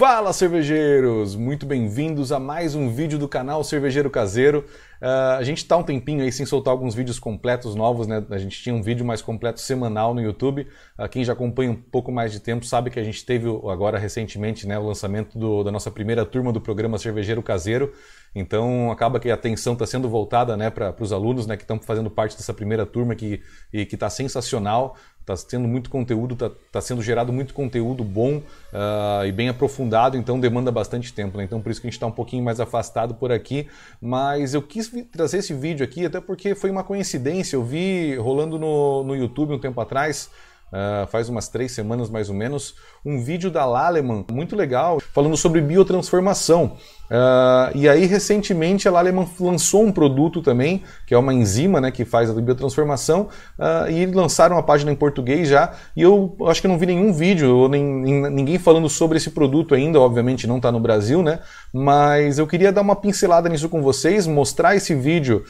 Fala cervejeiros! Muito bem-vindos a mais um vídeo do canal Cervejeiro Caseiro. Uh, a gente está um tempinho aí sem soltar alguns vídeos completos novos, né? A gente tinha um vídeo mais completo semanal no YouTube. Uh, quem já acompanha um pouco mais de tempo sabe que a gente teve agora recentemente né, o lançamento do, da nossa primeira turma do programa Cervejeiro Caseiro. Então acaba que a atenção está sendo voltada né, para os alunos né, que estão fazendo parte dessa primeira turma que, e que está sensacional está sendo muito conteúdo, está tá sendo gerado muito conteúdo bom uh, e bem aprofundado, então demanda bastante tempo, né? Então por isso que a gente está um pouquinho mais afastado por aqui, mas eu quis trazer esse vídeo aqui até porque foi uma coincidência, eu vi rolando no, no YouTube um tempo atrás Uh, faz umas três semanas mais ou menos, um vídeo da Laleman, muito legal, falando sobre biotransformação. Uh, e aí, recentemente, a Laleman lançou um produto também, que é uma enzima né, que faz a biotransformação, uh, e lançaram a página em português já. E eu acho que não vi nenhum vídeo, ou nem, ninguém falando sobre esse produto ainda, obviamente não está no Brasil, né? Mas eu queria dar uma pincelada nisso com vocês, mostrar esse vídeo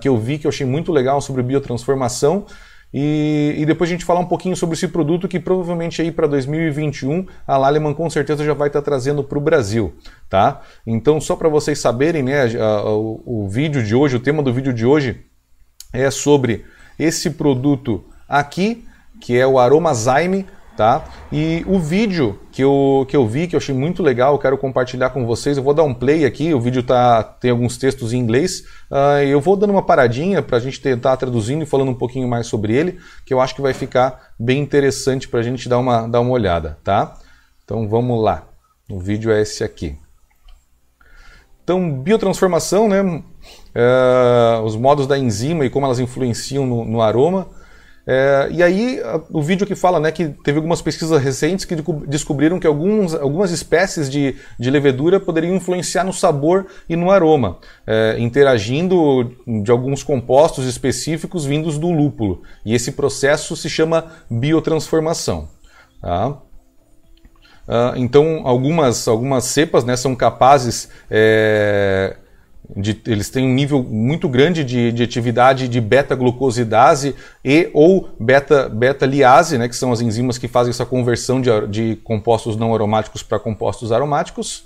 que eu vi, que eu achei muito legal sobre biotransformação. E, e, depois a gente falar um pouquinho sobre esse produto que provavelmente aí para 2021 a Laleman com certeza já vai estar tá trazendo para o Brasil, tá? Então só para vocês saberem, né, a, a, o, o vídeo de hoje, o tema do vídeo de hoje é sobre esse produto aqui, que é o Aromazyme, tá? E o vídeo que eu, que eu vi, que eu achei muito legal, eu quero compartilhar com vocês. Eu vou dar um play aqui, o vídeo tá, tem alguns textos em inglês. Uh, eu vou dando uma paradinha para a gente tentar traduzindo e falando um pouquinho mais sobre ele, que eu acho que vai ficar bem interessante para a gente dar uma, dar uma olhada, tá? Então vamos lá. O vídeo é esse aqui. Então, biotransformação, né? Uh, os modos da enzima e como elas influenciam no, no aroma. É, e aí, o vídeo que fala né, que teve algumas pesquisas recentes que descobriram que alguns, algumas espécies de, de levedura poderiam influenciar no sabor e no aroma, é, interagindo de alguns compostos específicos vindos do lúpulo. E esse processo se chama biotransformação. Tá? Uh, então, algumas, algumas cepas né, são capazes é, de, eles têm um nível muito grande de, de atividade de beta-glucosidase e ou beta-liase, beta né, que são as enzimas que fazem essa conversão de, de compostos não aromáticos para compostos aromáticos.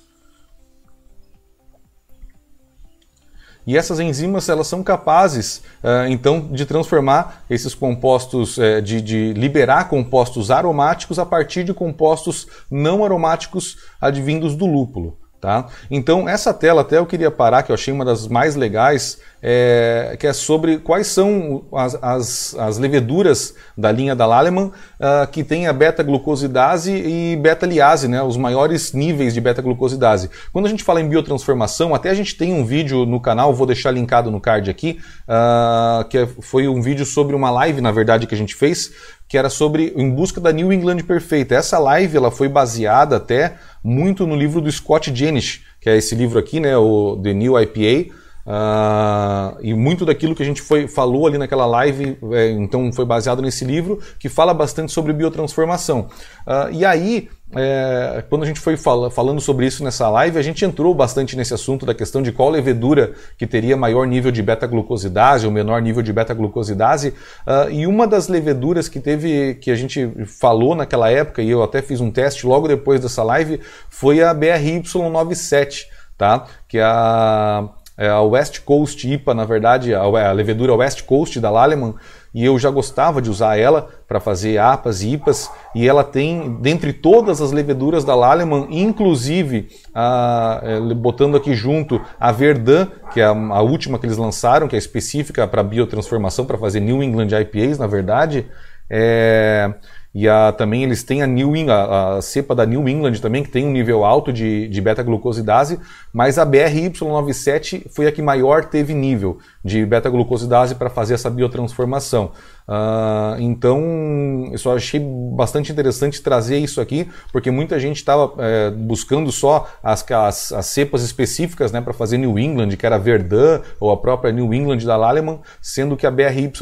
E essas enzimas elas são capazes, uh, então, de transformar esses compostos, uh, de, de, liberar compostos aromáticos a partir de compostos não aromáticos advindos do lúpulo. Tá? Então, essa tela até eu queria parar, que eu achei uma das mais legais, é, que é sobre quais são as, as, as leveduras da linha da Laleman uh, que tem a beta-glucosidase e beta-liase, né, os maiores níveis de beta-glucosidase. Quando a gente fala em biotransformação, até a gente tem um vídeo no canal, vou deixar linkado no card aqui, uh, que é, foi um vídeo sobre uma live, na verdade, que a gente fez, que era sobre Em Busca da New England Perfeita. Essa live ela foi baseada até muito no livro do Scott Jenish, que é esse livro aqui, né, o The New IPA, Uh, e muito daquilo que a gente foi, falou ali naquela live, é, então foi baseado nesse livro, que fala bastante sobre biotransformação. Uh, e aí, é, quando a gente foi fala, falando sobre isso nessa live, a gente entrou bastante nesse assunto da questão de qual levedura que teria maior nível de beta-glucosidase ou menor nível de beta-glucosidase. Uh, e uma das leveduras que teve, que a gente falou naquela época, e eu até fiz um teste logo depois dessa live, foi a BRY97, tá? Que é a é, a West Coast IPA, na verdade, a, é a levedura West Coast da Laleman, e eu já gostava de usar ela para fazer apas e ipas, e ela tem, dentre todas as leveduras da Laleman, inclusive, a, é, botando aqui junto a Verdun, que é a, a última que eles lançaram, que é específica para biotransformação, para fazer New England IPAs, na verdade, é, e a, também eles têm a New England, a, a, cepa da New England também, que tem um nível alto de, de beta-glucosidase, mas a BRY97 foi a que maior teve nível de beta-glucosidase para fazer essa biotransformação. Uh, então, eu só achei bastante interessante trazer isso aqui, porque muita gente estava é, buscando só as, as, as, cepas específicas né, para fazer New England, que era a Verdun ou a própria New England da Laleman, sendo que a BRY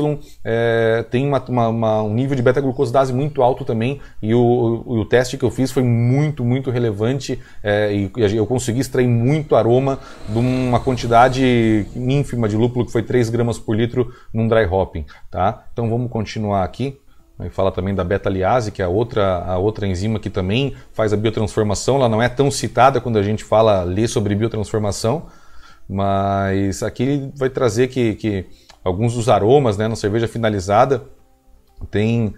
é, tem uma, uma, uma, um nível de beta-glucosidase muito muito alto também e o, o, o teste que eu fiz foi muito, muito relevante é, e, e eu consegui extrair muito aroma de uma quantidade ínfima de lúpulo que foi 3 gramas por litro num dry hopping, tá? Então vamos continuar aqui. E fala também da beta-liase, que é a outra, a outra enzima que também faz a biotransformação. Ela não é tão citada quando a gente fala, lê sobre biotransformação, mas aqui vai trazer que, que alguns dos aromas né, na cerveja finalizada tem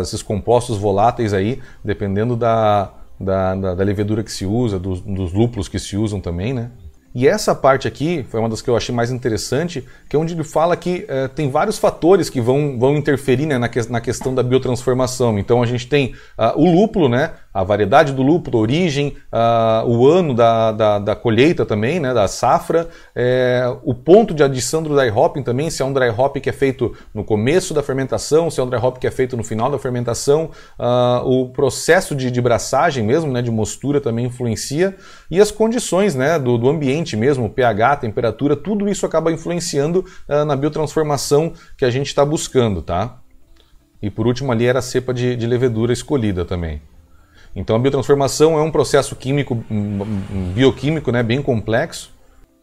esses compostos voláteis aí, dependendo da, da, da, da levedura que se usa, dos, dos lúpulos que se usam também, né? E essa parte aqui foi uma das que eu achei mais interessante, que é onde ele fala que é, tem vários fatores que vão, vão interferir né, na, que, na, questão da biotransformação. Então a gente tem uh, o lúpulo, né, a variedade do lúpulo, a origem, uh, o ano da, da, da, colheita também, né, da safra, é, o ponto de adição do dry hopping também, se é um dry hopping que é feito no começo da fermentação, se é um dry hopping que é feito no final da fermentação, uh, o processo de, de braçagem mesmo, né, de mostura também influencia, e as condições né, do, do ambiente ambiente mesmo, pH, temperatura, tudo isso acaba influenciando uh, na biotransformação que a gente está buscando, tá? E por último ali era a cepa de, de levedura escolhida também. Então a biotransformação é um processo químico, bioquímico, né, bem complexo.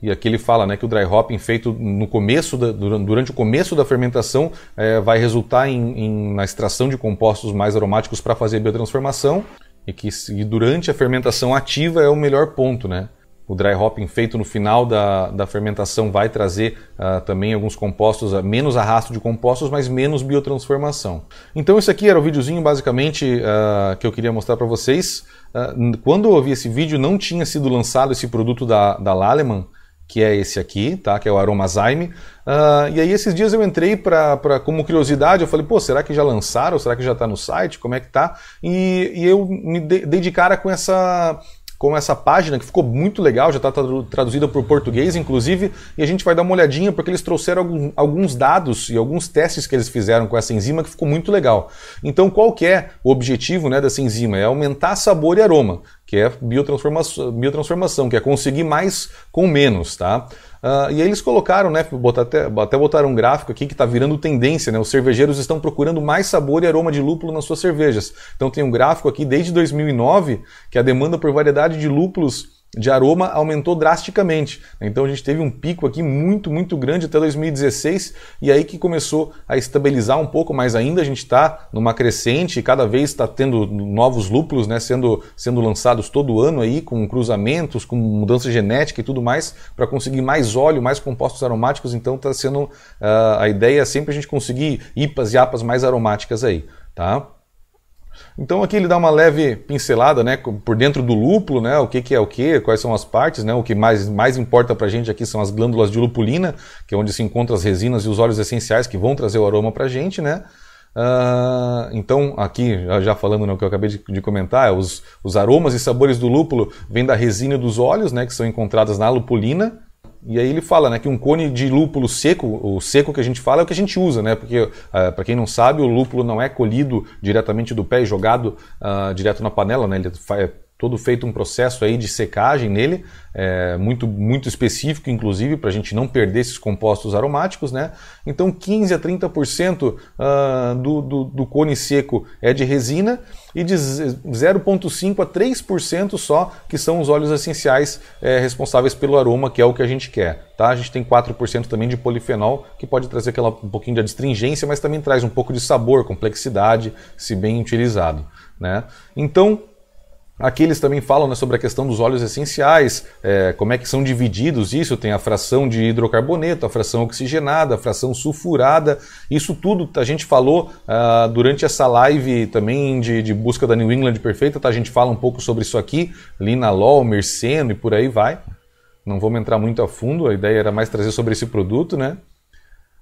E aqui ele fala né, que o dry hopping feito no começo da, durante o começo da fermentação é, vai resultar em, em, na extração de compostos mais aromáticos para fazer a biotransformação e que e durante a fermentação ativa é o melhor ponto, né? o dry hopping feito no final da, da fermentação vai trazer uh, também alguns compostos, uh, menos arrasto de compostos, mas menos biotransformação. Então esse aqui era o videozinho basicamente uh, que eu queria mostrar para vocês. quando eu ouvi esse vídeo não tinha sido lançado esse produto da, da Laleman, que é esse aqui, tá? que é o Aromazyme. e aí esses dias eu entrei para como curiosidade, eu falei, pô, será que já lançaram? Será que já está no site? Como é que tá? E, e eu me de, dei de cara com essa com essa página, que ficou muito legal, já está traduzida para o português, inclusive, e a gente vai dar uma olhadinha porque eles trouxeram alguns dados e alguns testes que eles fizeram com essa enzima que ficou muito legal. Então, qual que é o objetivo né, dessa enzima? É aumentar sabor e aroma, que é biotransformação, biotransformação que é conseguir mais com menos, tá? Uh, e aí eles colocaram, né, botar até, até botaram um gráfico aqui que está virando tendência, né? Os cervejeiros estão procurando mais sabor e aroma de lúpulo nas suas cervejas. Então tem um gráfico aqui desde 2009 que a demanda por variedade de lúpulos de aroma aumentou drasticamente. Né? Então a gente teve um pico aqui muito, muito grande até 2016 e aí que começou a estabilizar um pouco, mas ainda a gente está numa crescente e cada vez está tendo novos lúpulos né, sendo, sendo lançados todo ano aí com cruzamentos, com mudança genética e tudo mais para conseguir mais óleo, mais compostos aromáticos. Então está sendo uh, a ideia é sempre a gente conseguir IPAs e APAs mais aromáticas aí, tá? Então aqui ele dá uma leve pincelada, né, por dentro do lúpulo, né, o que, que é o que, quais são as partes, né, o que mais, mais importa para a gente aqui são as glândulas de lupulina, que é onde se encontram as resinas e os óleos essenciais que vão trazer o aroma para a gente, né. Uh, então, aqui, já falando no né, que eu acabei de, de comentar, é os, os aromas e sabores do lúpulo vêm da resina dos óleos, né, que são encontradas na lupulina, e aí ele fala né, que um cone de lúpulo seco, o seco que a gente fala é o que a gente usa, né? Porque, uh, ah, para quem não sabe, o lúpulo não é colhido diretamente do pé e jogado uh, direto na panela, né? Ele é todo feito um processo aí de secagem nele, é, muito, muito específico, inclusive, para a gente não perder esses compostos aromáticos, né? Então, 15 a 30% ah, do, do, do, cone seco é de resina e de 0,5 a 3% só que são os óleos essenciais é, responsáveis pelo aroma, que é o que a gente quer, tá? A gente tem 4% também de polifenol, que pode trazer aquela, um pouquinho de astringência, mas também traz um pouco de sabor, complexidade, se bem utilizado, né? Então, Aqui eles também falam né, sobre a questão dos óleos essenciais, é, como é que são divididos isso, tem a fração de hidrocarboneto, a fração oxigenada, a fração sulfurada, isso tudo a gente falou ah, durante essa live também de, de, busca da New England perfeita, tá? a gente fala um pouco sobre isso aqui, linalol, merceno e por aí vai. Não vamos entrar muito a fundo, a ideia era mais trazer sobre esse produto, né?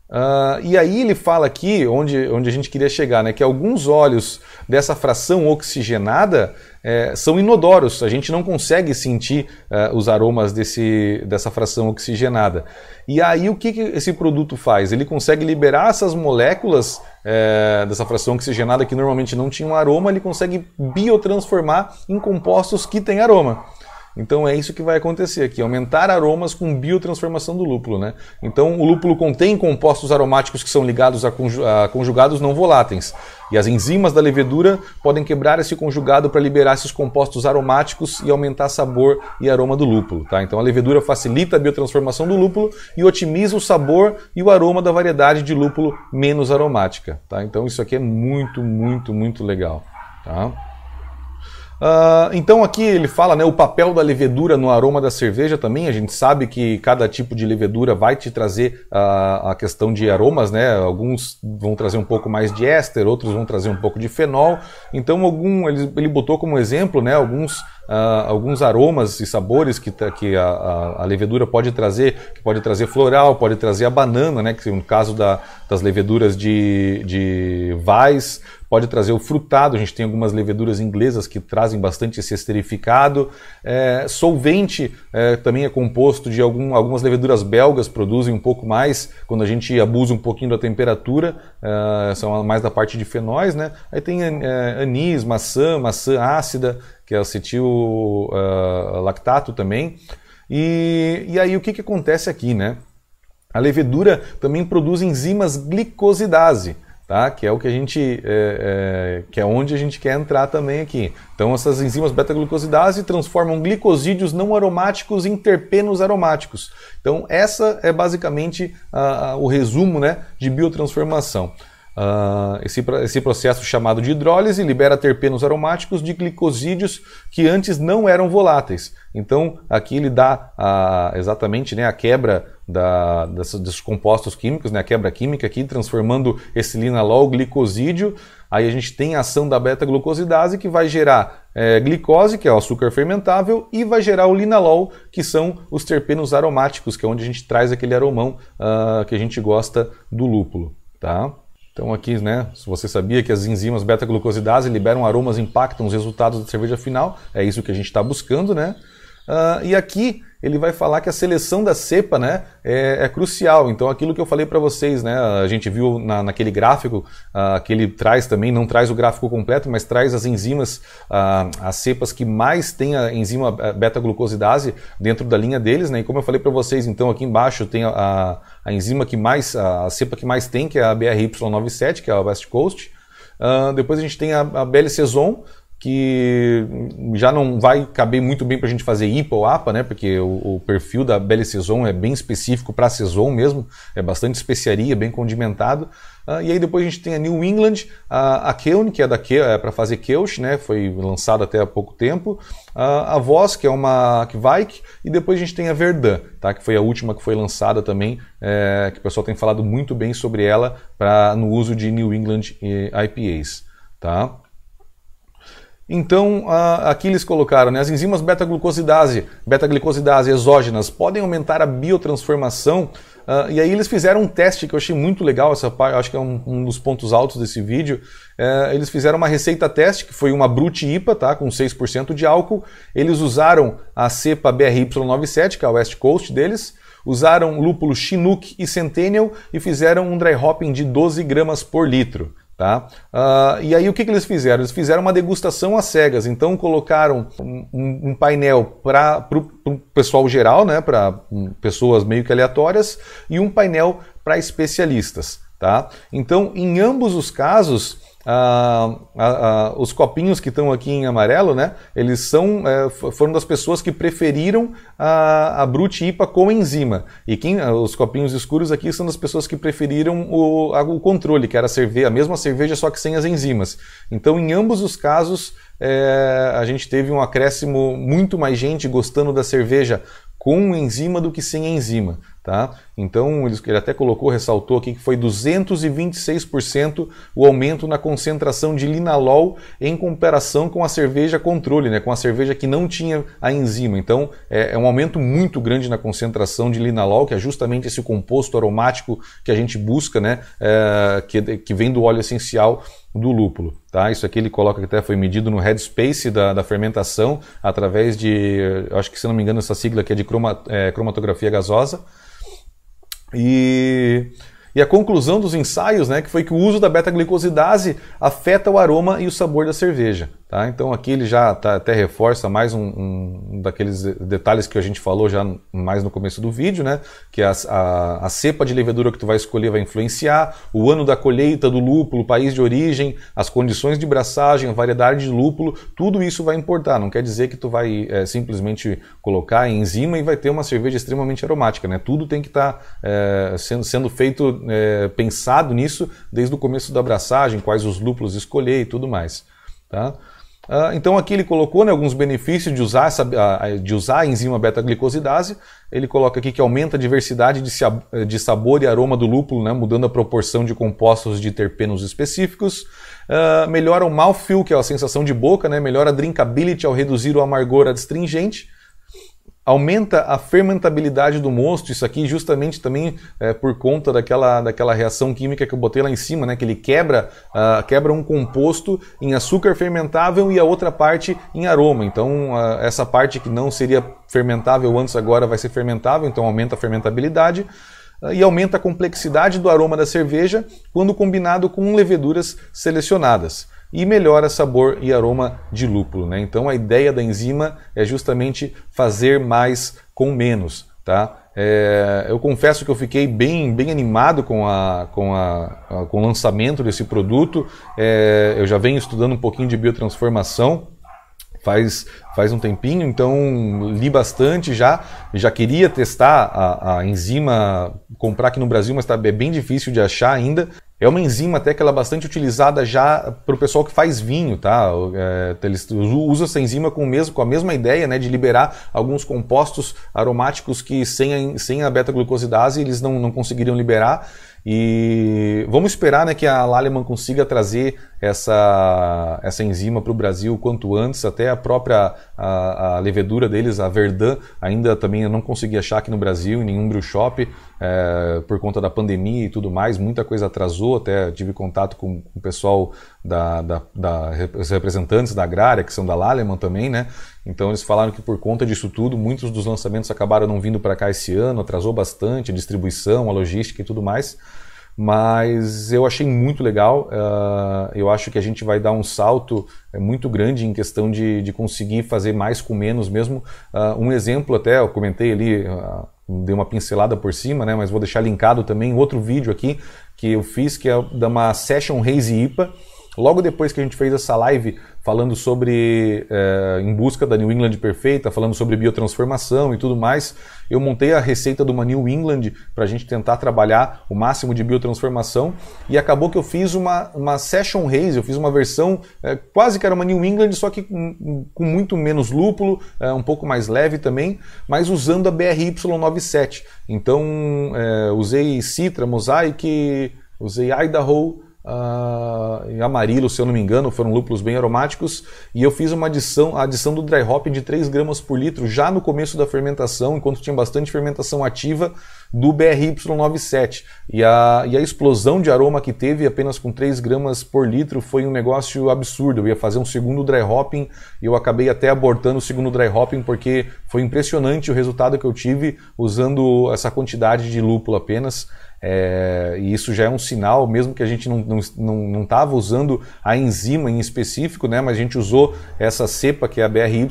Uh, e aí ele fala aqui, onde, onde a gente queria chegar, né, que alguns óleos dessa fração oxigenada é, são inodoros, a gente não consegue sentir é, os aromas desse, dessa fração oxigenada. E aí o que, que esse produto faz? Ele consegue liberar essas moléculas é, dessa fração oxigenada que normalmente não tinham aroma, ele consegue biotransformar em compostos que têm aroma. Então é isso que vai acontecer aqui, aumentar aromas com biotransformação do lúpulo, né? Então o lúpulo contém compostos aromáticos que são ligados a, conju a conjugados não voláteis. E as enzimas da levedura podem quebrar esse conjugado para liberar esses compostos aromáticos e aumentar sabor e aroma do lúpulo, tá? Então a levedura facilita a biotransformação do lúpulo e otimiza o sabor e o aroma da variedade de lúpulo menos aromática, tá? Então isso aqui é muito, muito, muito legal, tá? Ah, então aqui ele fala né, o papel da levedura no aroma da cerveja também. A gente sabe que cada tipo de levedura vai te trazer uh, a questão de aromas, né? Alguns vão trazer um pouco mais de éster, outros vão trazer um pouco de fenol. Então algum ele, ele botou como exemplo né, alguns, uh, alguns aromas e sabores que, tá, que a, a, a, levedura pode trazer, que pode trazer floral, pode trazer a banana, né? Que no é caso da, das leveduras de, de vais pode trazer o frutado, a gente tem algumas leveduras inglesas que trazem bastante esse esterificado. É, solvente é, também é composto de algum, algumas leveduras belgas, produzem um pouco mais quando a gente abusa um pouquinho da temperatura, é, são mais da parte de fenóis, né? Aí tem é, anis, maçã, maçã ácida, que é acetil é, lactato também. E, e aí o que, que acontece aqui, né? A levedura também produz enzimas glicosidase tá? Que é o que a gente, é, é, que é onde a gente quer entrar também aqui. Então essas enzimas beta-glucosidase transformam glicosídeos não aromáticos em terpenos aromáticos. Então essa é basicamente a, a, o resumo, né, de biotransformação. Uh, esse, esse, processo chamado de hidrólise libera terpenos aromáticos de glicosídeos que antes não eram voláteis. Então, aqui ele dá exatamente né, a quebra da, desses compostos químicos, né, a quebra química aqui, transformando esse linalol glicosídeo. Aí a gente tem a ação da beta-glucosidase que vai gerar é, glicose, que é o açúcar fermentável, e vai gerar o linalol, que são os terpenos aromáticos, que é onde a gente traz aquele aromão uh, que a gente gosta do lúpulo. Tá? Então aqui, né, se você sabia que as enzimas beta-glucosidase liberam aromas e impactam os resultados da cerveja final, é isso que a gente está buscando, né? Uh, e aqui ele vai falar que a seleção da cepa né, é, é crucial. Então, aquilo que eu falei para vocês, né, a gente viu na, naquele gráfico uh, que ele traz também, não traz o gráfico completo, mas traz as enzimas, uh, as cepas que mais têm a enzima beta-glucosidase dentro da linha deles. Né, e como eu falei para vocês, então aqui embaixo tem a, a, enzima que mais, a cepa que mais tem, que é a BRY97, que é a West Coast. Uh, depois a gente tem a, a BLCZON, que já não vai caber muito bem para a gente fazer IPA ou APA, né? Porque o, o perfil da Belle Saison é bem específico para a Saison mesmo, é bastante especiaria, bem condimentado. Uh, e aí depois a gente tem a New England, a, a que é, da é para fazer Kelch, né? Foi lançada até há pouco tempo. Uh, a Voz, que é uma Kvike. E depois a gente tem a Verdun, tá? Que foi a última que foi lançada também, é, que o pessoal tem falado muito bem sobre ela para no uso de New England eh, IPAs, tá? Então, aqui eles colocaram, né? as enzimas beta-glucosidase, beta-glicosidase exógenas, podem aumentar a biotransformação. Ah, e aí eles fizeram um teste que eu achei muito legal, essa parte, acho que é um, dos pontos altos desse vídeo. É, eles fizeram uma receita teste, que foi uma Brute IPA, tá? com 6% de álcool. Eles usaram a cepa BRY97, que é a West Coast deles, usaram lúpulo Chinook e Centennial e fizeram um dry hopping de 12 gramas por litro. Tá? Uh, e aí o que, que eles fizeram? Eles fizeram uma degustação às cegas, então colocaram um, um painel para o pessoal geral, né, para um, pessoas meio que aleatórias, e um painel para especialistas. Tá? Então, em ambos os casos, ah, ah, ah, os copinhos que estão aqui em amarelo, né? Eles são é, foram das pessoas que preferiram a, a IPA com enzima. E quem, ah, os copinhos escuros aqui são das pessoas que preferiram o, o controle, que era a, cerveja, a mesma cerveja, só que sem as enzimas. Então, em ambos os casos, é, a gente teve um acréscimo muito mais gente gostando da cerveja com enzima do que sem enzima, tá? Então, ele até colocou, ressaltou aqui que foi 226% o aumento na concentração de linalol em comparação com a cerveja controle, né? com a cerveja que não tinha a enzima. Então, é, é, um aumento muito grande na concentração de linalol, que é justamente esse composto aromático que a gente busca, né? É, que, que vem do óleo essencial do lúpulo. Tá? Isso aqui ele coloca que até foi medido no headspace da, da fermentação através de, acho que se não me engano, essa sigla aqui é de croma, é, cromatografia gasosa. E, e a conclusão dos ensaios né, que foi que o uso da beta-glicosidase afeta o aroma e o sabor da cerveja. Tá? Então aqui ele já tá, até reforça mais um, um, daqueles detalhes que a gente falou já mais no começo do vídeo, né? que a, a, a, cepa de levedura que tu vai escolher vai influenciar, o ano da colheita do lúpulo, país de origem, as condições de braçagem, a variedade de lúpulo, tudo isso vai importar. Não quer dizer que tu vai é, simplesmente colocar enzima e vai ter uma cerveja extremamente aromática. Né? Tudo tem que estar tá, é, sendo, sendo feito, é, pensado nisso desde o começo da braçagem, quais os lúpulos escolher e tudo mais. Tá? Ah, então aqui ele colocou né, alguns benefícios de usar, essa, ah, de usar a enzima beta-glicosidase. Ele coloca aqui que aumenta a diversidade de, eh, de sabor e aroma do lúpulo, né, mudando a proporção de compostos de terpenos específicos. Uh, melhora o mouthfeel, que é a sensação de boca, né, melhora a drinkability ao reduzir o amargor adstringente aumenta a fermentabilidade do mosto, isso aqui justamente também é, por conta daquela, daquela reação química que eu botei lá em cima, né? Que ele quebra, uh, quebra um composto em açúcar fermentável e a outra parte em aroma. Então uh, essa parte que não seria fermentável antes agora vai ser fermentável, então aumenta a fermentabilidade ah, e aumenta a complexidade do aroma da cerveja quando combinado com leveduras selecionadas e melhora sabor e aroma de lúpulo. Né? Então a ideia da enzima é justamente fazer mais com menos. Tá? É, eu confesso que eu fiquei bem, bem animado com, a, com, a, com o lançamento desse produto. É, eu já venho estudando um pouquinho de biotransformação faz, faz um tempinho, então li bastante já. Já queria testar a, a enzima, comprar aqui no Brasil, mas tá, é bem difícil de achar ainda. É uma enzima até que ela é bastante utilizada já para o pessoal que faz vinho, tá? É, tá, eles usam essa enzima com, mesmo, com a mesma ideia, né, de liberar alguns compostos aromáticos que sem a, sem a beta-glucosidase eles não, não conseguiriam liberar. E vamos esperar né, que a Laleman consiga trazer essa, essa enzima para o Brasil quanto antes. Até a própria a, a levedura deles, a Verdun, ainda também eu não consegui achar aqui no Brasil, em nenhum brew shop, é, por conta da pandemia e tudo mais. Muita coisa atrasou. Até tive contato com, o pessoal da, da, da, os representantes da agrária, que são da Laleman também, né? Então eles falaram que por conta disso tudo, muitos dos lançamentos acabaram não vindo para cá esse ano, atrasou bastante a distribuição, a logística e tudo mais. Mas eu achei muito legal. Uh, eu acho que a gente vai dar um salto eh, muito grande em questão de, de conseguir fazer mais com menos mesmo. Uh, um exemplo até, eu comentei ali, uh, dei uma pincelada por cima, né? Mas vou deixar linkado também outro vídeo aqui que eu fiz, que é da uma Session Raise IPA Logo depois que a gente fez essa live falando sobre é, em busca da New England perfeita, falando sobre biotransformação e tudo mais, eu montei a receita de uma New England para a gente tentar trabalhar o máximo de biotransformação e acabou que eu fiz uma, uma session raise, eu fiz uma versão é, quase que era uma New England, só que com, com muito menos lúpulo, é, um pouco mais leve também, mas usando a BRY97. Então usei Citra, Mosaic, usei Idaho, uh, ah, amarelo, se eu não me engano, foram lúpulos bem aromáticos, e eu fiz uma adição, a adição do dry hop de 3 gramas por litro já no começo da fermentação, enquanto tinha bastante fermentação ativa do BRY97. E a, e a explosão de aroma que teve apenas com 3 gramas por litro foi um negócio absurdo. Eu ia fazer um segundo dry hopping e eu acabei até abortando o segundo dry hopping porque foi impressionante o resultado que eu tive usando essa quantidade de lúpulo apenas. É, e isso já é um sinal, mesmo que a gente não estava não, não, não usando a enzima em específico, né, mas a gente usou essa cepa, que é a BRY,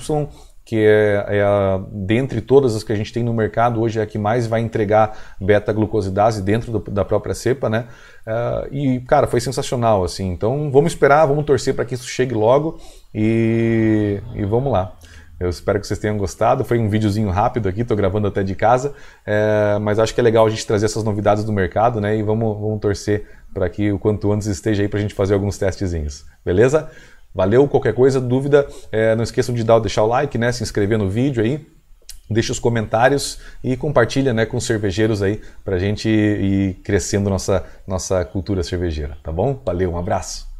que é, é a, dentre todas as que a gente tem no mercado hoje é a que mais vai entregar beta-glucosidase dentro do, da própria cepa, né? É, e cara, foi sensacional assim. Então vamos esperar, vamos torcer para que isso chegue logo e, e vamos lá. Eu espero que vocês tenham gostado. Foi um videozinho rápido aqui, estou gravando até de casa, é, mas acho que é legal a gente trazer essas novidades do mercado, né? E vamos, vamos torcer para que o quanto antes esteja aí para a gente fazer alguns testezinhos, beleza? Valeu, qualquer coisa, dúvida, é, não esqueçam de dar, deixar o like, né? Se inscrever no vídeo aí deixa os comentários e compartilha né, com os cervejeiros aí para a gente ir crescendo nossa, nossa cultura cervejeira, tá bom? Valeu, um abraço!